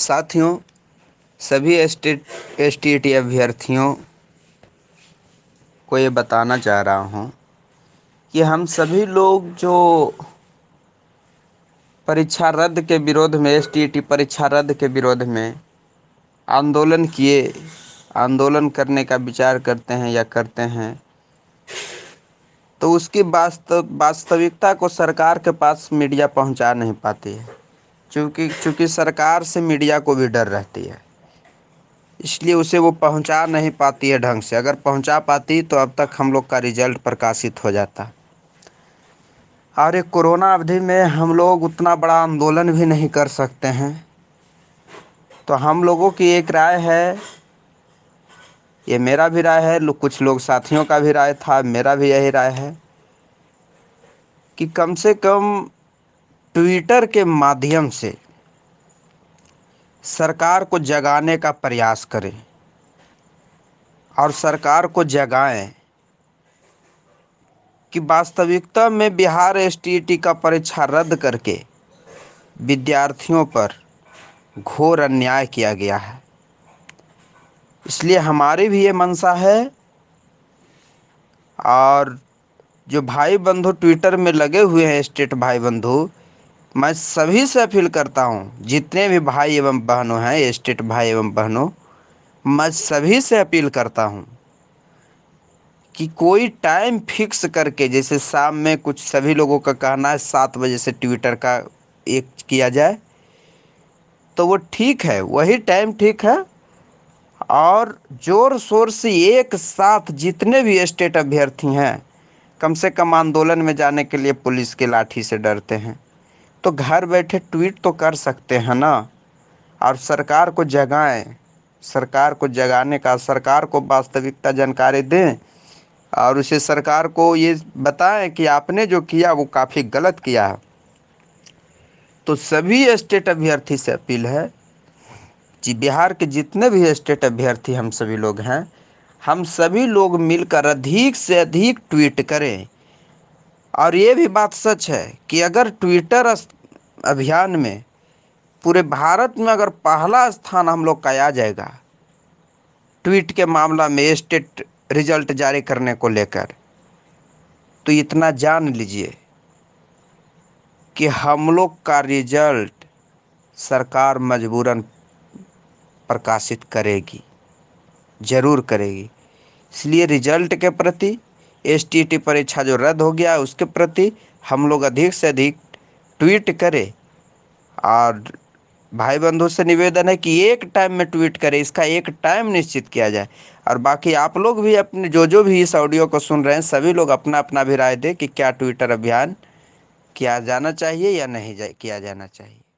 साथियों सभी S T T अभ्यर्थियों को ये बताना चाह रहा हूँ कि हम सभी लोग जो परीक्षा रद्द के विरोध में एस टी परीक्षा रद्द के विरोध में आंदोलन किए आंदोलन करने का विचार करते हैं या करते हैं तो उसकी वास्तव वास्तविकता को सरकार के पास मीडिया पहुंचा नहीं पाती है चूँकि चूँकि सरकार से मीडिया को भी डर रहती है इसलिए उसे वो पहुंचा नहीं पाती है ढंग से अगर पहुंचा पाती तो अब तक हम लोग का रिजल्ट प्रकाशित हो जाता और एक कोरोना अवधि में हम लोग उतना बड़ा आंदोलन भी नहीं कर सकते हैं तो हम लोगों की एक राय है ये मेरा भी राय है लो, कुछ लोग साथियों का भी राय था मेरा भी यही राय है कि कम से कम ट्विटर के माध्यम से सरकार को जगाने का प्रयास करें और सरकार को जगाएं कि वास्तविकता में बिहार एस का परीक्षा रद्द करके विद्यार्थियों पर घोर अन्याय किया गया है इसलिए हमारी भी ये मनसा है और जो भाई बंधु ट्विटर में लगे हुए हैं स्टेट भाई बंधु मैं सभी से अपील करता हूँ जितने भी भाई एवं बहनों हैं स्टेट भाई एवं बहनों मैं सभी से अपील करता हूँ कि कोई टाइम फिक्स करके जैसे शाम में कुछ सभी लोगों का कहना है सात बजे से ट्विटर का एक किया जाए तो वो ठीक है वही टाइम ठीक है और जोर शोर से एक साथ जितने भी स्टेट अभ्यर्थी हैं कम से कम आंदोलन में जाने के लिए पुलिस के लाठी से डरते हैं तो घर बैठे ट्वीट तो कर सकते हैं ना और सरकार को जगाएं सरकार को जगाने का सरकार को वास्तविकता जानकारी दें और उसे सरकार को ये बताएं कि आपने जो किया वो काफ़ी गलत किया है तो सभी स्टेट अभ्यर्थी से अपील है जी बिहार के जितने भी स्टेट अभ्यर्थी हम सभी लोग हैं हम सभी लोग मिलकर अधिक से अधिक ट्वीट करें और ये भी बात सच है कि अगर ट्विटर अभियान में पूरे भारत में अगर पहला स्थान हम लोग का आ जाएगा ट्वीट के मामला में स्टेट रिजल्ट जारी करने को लेकर तो इतना जान लीजिए कि हम लोग का रिजल्ट सरकार मजबूरन प्रकाशित करेगी ज़रूर करेगी इसलिए रिजल्ट के प्रति एस परीक्षा जो रद्द हो गया उसके प्रति हम लोग अधिक से अधिक ट्वीट करें और भाई बंधु से निवेदन है कि एक टाइम में ट्वीट करें इसका एक टाइम निश्चित किया जाए और बाकी आप लोग भी अपने जो जो भी इस ऑडियो को सुन रहे हैं सभी लोग अपना अपना भी राय दें कि क्या ट्विटर अभियान किया जाना चाहिए या नहीं जा, किया जाना चाहिए